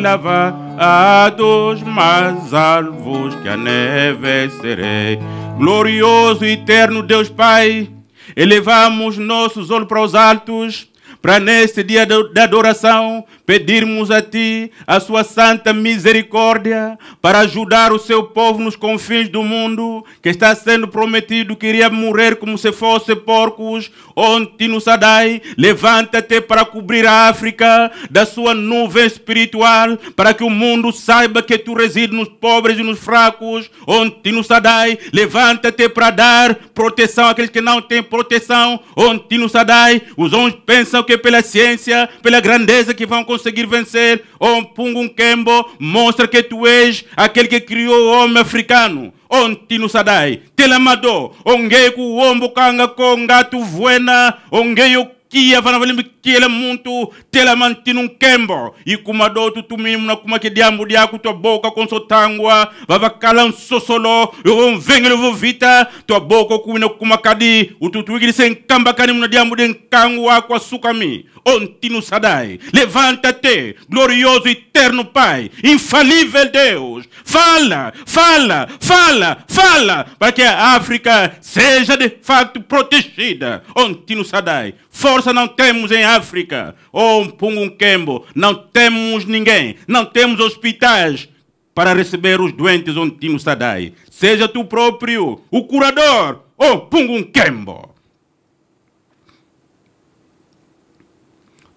dos mais alvos que a neve serei. Glorioso e eterno Deus Pai, elevamos nossos olhos para os altos para neste dia de adoração pedirmos a Ti a Sua santa misericórdia para ajudar o Seu povo nos confins do mundo, que está sendo prometido que iria morrer como se fosse porcos. Ontem no Sadai, levanta-te para cobrir a África da Sua nuvem espiritual, para que o mundo saiba que Tu resides nos pobres e nos fracos. Ontem no Sadai, levanta-te para dar proteção àqueles que não têm proteção. Ontem no Sadai, os homens pensam que porque pela ciência, pela grandeza que vão conseguir vencer. Oh Pungun Kembo, mostra que tu és aquele que criou o homem africano. Ontino Sadai, Telamado, Ongeku Ombo Kanga Kongatu Vuena, Ongeio kiya fana fali mbi muntu telaman tinu nkembo ikuma do tutumimu na kuma kidiambu diaku tua boka konso tangwa vavakala nsosolo yovo mvengele vovita tua boka kuwina kuma kadi ututuwigilise nkambakani muna diambu di nkangu kwa sukami onde nos sadai Levanta-te, glorioso eterno Pai, infalível Deus. Fala, fala, fala, fala, para que a África seja de facto protegida. Onde nos sadai Força não temos em África. Oh, Pungunquembo, não temos ninguém, não temos hospitais para receber os doentes onde nos sadai Seja tu próprio o curador, oh Pungunquembo.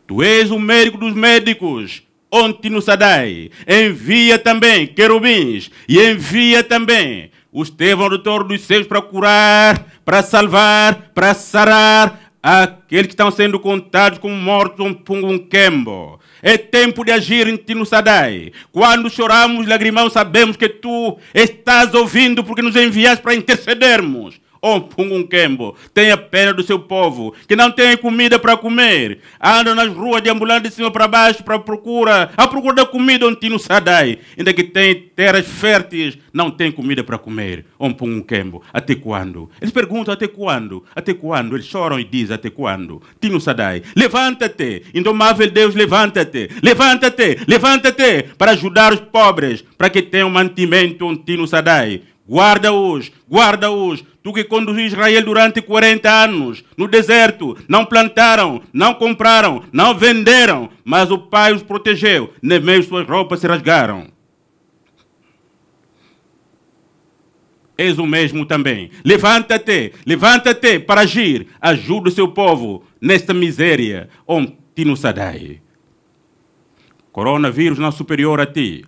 Tu és o médico dos médicos. Onde nos Sadai, envia também querubins e envia também Os Estevão, doutor dos seus, para curar, para salvar, para sarar aqueles que estão sendo contados como mortos um um quembo. É tempo de agir em ti no Sadai. Quando choramos, lagrimão, sabemos que tu estás ouvindo porque nos enviaste para intercedermos tem tenha pena do seu povo, que não tem comida para comer, anda nas ruas deambulando de cima para baixo para procura, a procura da comida onde não sadai, ainda que tem terras férteis, não tem comida para comer. Ompungumkembo, até quando? Eles perguntam até quando? Até quando? Eles choram e dizem até quando? Tino Sadai, levanta-te, indomável Deus, levanta-te, levanta-te, levanta-te, para ajudar os pobres, para que tenham mantimento onde Tino Sadai. Guarda hoje, guarda hoje. Tu que conduziu Israel durante 40 anos no deserto, não plantaram, não compraram, não venderam, mas o Pai os protegeu, nem mesmo suas roupas se rasgaram. Eis o mesmo também. Levanta-te, levanta-te para agir. Ajuda o seu povo nesta miséria. Ontino Sadai. Coronavírus não é superior a ti.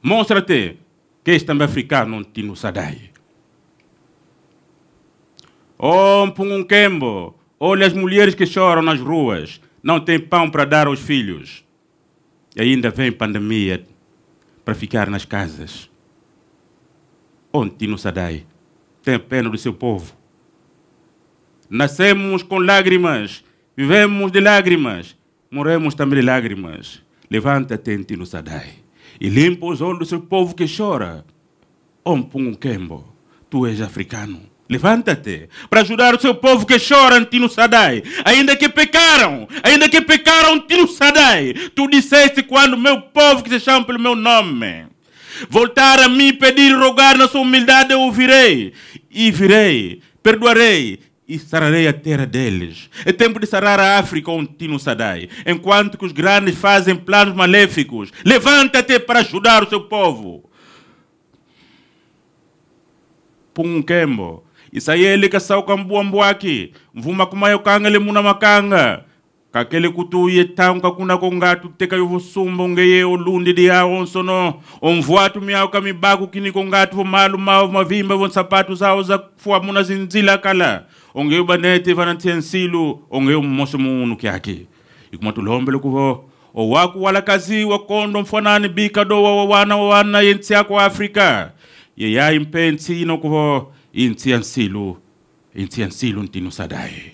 Mostra-te questão africana não tino sadai. Oh, Mpungunkembo, olha as mulheres que choram nas ruas, não tem pão para dar aos filhos. E ainda vem pandemia para ficar nas casas. Onde oh, Tino Sadai tem pena do seu povo. Nascemos com lágrimas, vivemos de lágrimas, morremos também de lágrimas. Levanta-te, Tino Sadai e limpa os olhos do seu povo que chora. Ompung Kembo, tu és africano. Levanta-te para ajudar o seu povo que chora, Antino Sadai. Ainda que pecaram, ainda que pecaram, Antino Sadai. Tu disseste quando meu povo que se chama pelo meu nome voltar a mim, pedir e rogar na sua humildade, eu ouvirei e virei, perdoarei e sararei a terra deles. É tempo de sarar a África, continua não Sadai, enquanto que os grandes fazem planos maléficos. Levanta-te para ajudar o seu povo. Punquembo. Isso aí é ele que saiu com a aqui. Vuma com maio canga, ele muna macanga. kakele kutu ye tanka kuna kongatu teka yovo sumba unge ye olundi di ao onsono omvuatu miao ka mibaku kini kongatu vomalu mao vomavimba vonsapato zao za fua muna zinzila kala ongeyo banete vananthia nsilu ongeyo mmoso munu kyakhe ikuma tulombele kuvo owaku walakaziwa kondo mfanani bika wawana wa wana wa wana yentsi yako afrika yeyayi mpe ntsino kuvo intsi ya nsilu intsi ya nsilu ntinu sadaye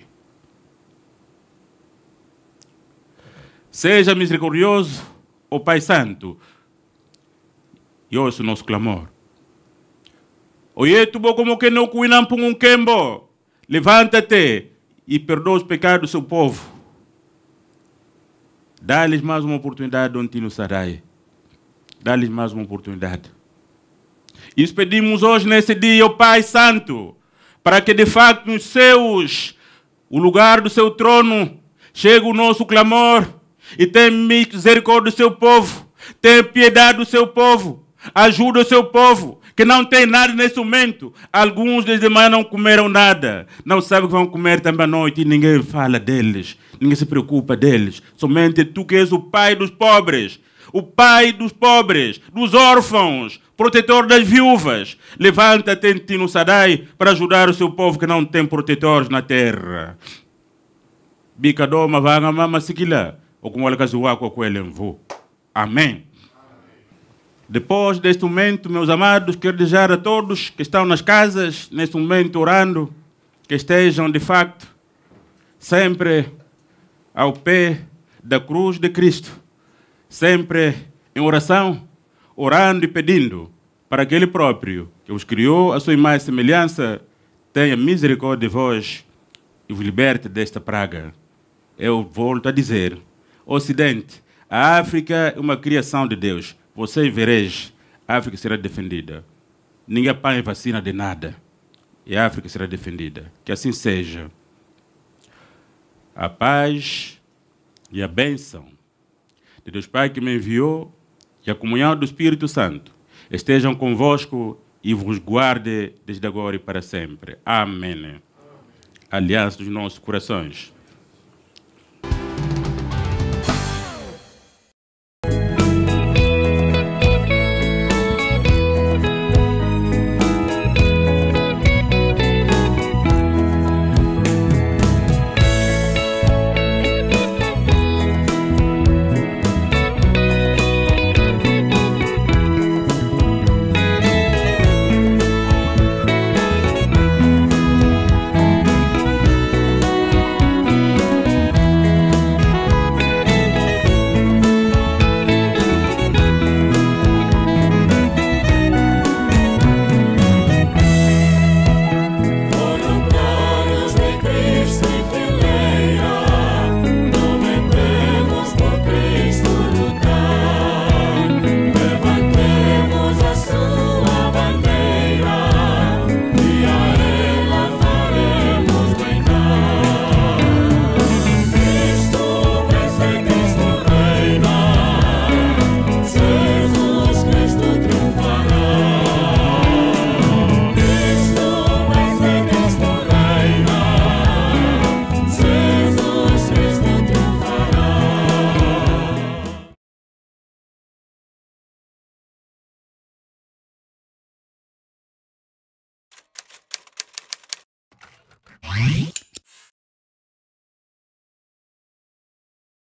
seja misericordioso oh Pai Santo e nosso clamor oye tubo como que não mpungu nkembo Levanta-te e perdoa os pecados do seu povo. Dá-lhes mais uma oportunidade, Dontino Sarai. Dá-lhes mais uma oportunidade. Isso pedimos hoje, nesse dia, o Pai Santo, para que de facto nos seus, o lugar do seu trono, chegue o nosso clamor e tenha misericórdia do seu povo, tenha piedade do seu povo, ajuda o seu povo, que não tem nada nesse momento. Alguns desde manhã não comeram nada, não sabem o que vão comer também à noite e ninguém fala deles, ninguém se preocupa deles. Somente tu que és o pai dos pobres, o pai dos pobres, dos órfãos, protetor das viúvas. Levanta-te em ti no Sadai para ajudar o seu povo que não tem protetores na terra. Bicadoma, vaga mama, siquila. Ou como ela casou com ele, Amém. Depois deste momento, meus amados, quero desejar a todos que estão nas casas, neste momento orando, que estejam de facto sempre ao pé da cruz de Cristo, sempre em oração, orando e pedindo para aquele próprio que os criou, a sua imagem e semelhança, tenha misericórdia de vós e vos liberte desta praga. Eu volto a dizer: Ocidente, a África é uma criação de Deus você vereja, a África será defendida. Ninguém põe vacina de nada. E a África será defendida. Que assim seja. A paz e a bênção de Deus Pai que me enviou e a comunhão do Espírito Santo estejam convosco e vos guarde desde agora e para sempre. Amém. Amém. Aliança dos nossos corações.